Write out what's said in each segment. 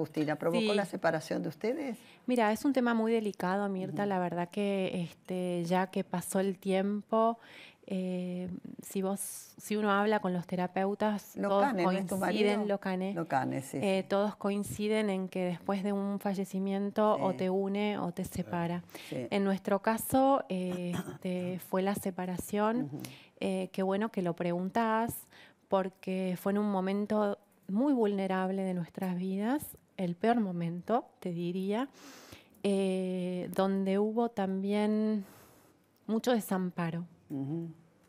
Justina, ¿provocó la separación de ustedes? Mira, es un tema muy delicado, Mirta. La verdad que este, ya que pasó el tiempo, eh, si vos, si uno habla con los terapeutas, todos coinciden, eh, todos coinciden en que después de un fallecimiento o te une o te separa. En nuestro caso este, fue la separación, eh, qué bueno que lo preguntás, porque fue en un momento muy vulnerable de nuestras vidas, el peor momento, te diría, eh, donde hubo también mucho desamparo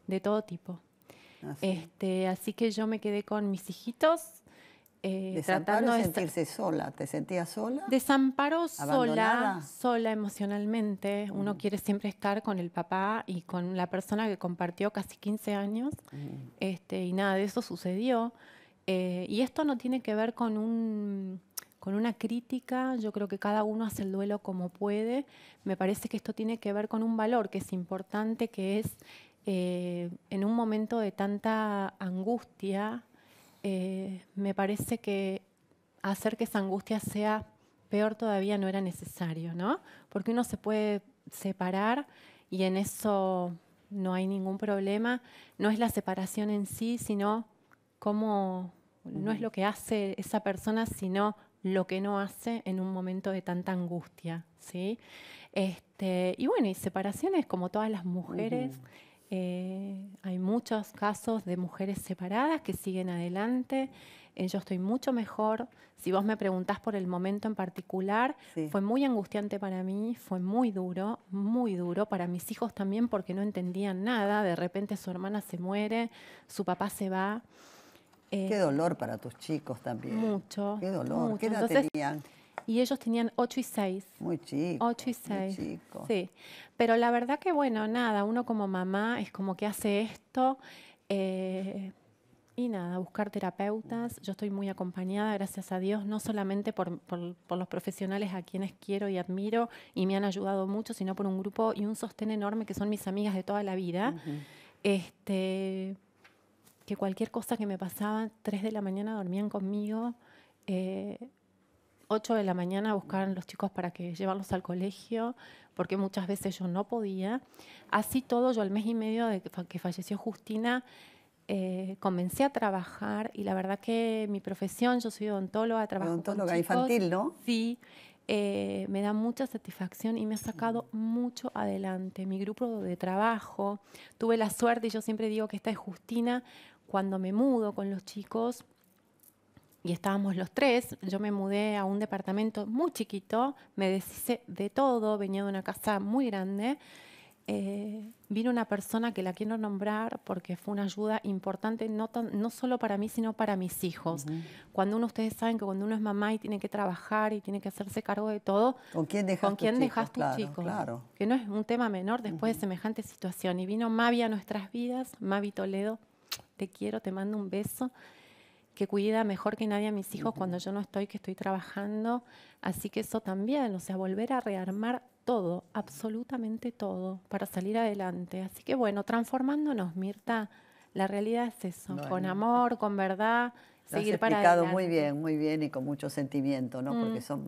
de todo tipo. Ah, este, así que yo me quedé con mis hijitos. Eh, desamparo tratando de sentirse sola, ¿te sentías sola? Desamparo sola, sola emocionalmente. Uno mm. quiere siempre estar con el papá y con la persona que compartió casi 15 años. Mm. este, y nada de eso sucedió. Eh, y esto no tiene que ver con un con una crítica, yo creo que cada uno hace el duelo como puede. Me parece que esto tiene que ver con un valor que es importante, que es eh, en un momento de tanta angustia, eh, me parece que hacer que esa angustia sea peor todavía no era necesario, ¿no? Porque uno se puede separar y en eso no hay ningún problema. No es la separación en sí, sino cómo no es lo que hace esa persona, sino lo que no hace en un momento de tanta angustia, ¿sí? Este, y bueno, y separaciones como todas las mujeres. Eh, hay muchos casos de mujeres separadas que siguen adelante. Eh, yo estoy mucho mejor. Si vos me preguntás por el momento en particular, fue muy angustiante para mí, fue muy duro, muy duro para mis hijos también porque no entendían nada. De repente su hermana se muere, su papá se va. Eh, Qué dolor para tus chicos también. Mucho. Qué dolor. ¿Qué edad tenían? Y ellos tenían 8 y 6. Muy chicos. 8 y 6. chicos. Sí. Pero la verdad que, bueno, nada, uno como mamá es como que hace esto. Eh, y nada, buscar terapeutas. Yo estoy muy acompañada, gracias a Dios, no solamente por, los profesionales a quienes quiero y admiro y me han ayudado mucho, sino por un grupo y un sostén enorme que son mis amigas de toda la vida. Este que cualquier cosa que me pasaba, 3 de la mañana dormían conmigo, eh, 8 de la mañana buscaban los chicos para que llevarlos al colegio, porque muchas veces yo no podía. Así todo, yo al mes y medio de que falleció Justina, eh, comencé a trabajar y la verdad que mi profesión, yo soy odontóloga, trabajo odontóloga infantil, ¿no? Sí, eh, me da mucha satisfacción y me ha sacado mucho adelante. Mi grupo de trabajo, tuve la suerte, y yo siempre digo que esta es Justina, cuando me mudo con los chicos, y estábamos los tres, yo me mudé a un departamento muy chiquito, me deshice de todo, venía de una casa muy grande. Eh, vino una persona que la quiero nombrar porque fue una ayuda importante, no, no solo para mí, sino para mis hijos. Cuando uno, ustedes saben que cuando uno es mamá y tiene que trabajar y tiene que hacerse cargo de todo, ¿con quién dejas, quién tus dejas chicos? claro, Que no es un tema menor después de semejante situación. Y vino Mavi a nuestras vidas, Mavi Toledo, te quiero, te mando un beso, que cuida mejor que nadie a mis hijos cuando yo no estoy, que estoy trabajando. Así que eso también, o sea, volver a rearmar todo, absolutamente todo, para salir adelante. Así que bueno, transformándonos, Mirta, la realidad es eso, con amor, con verdad, seguir has explicado muy bien, muy bien y con mucho sentimiento, ¿no? Porque mm. son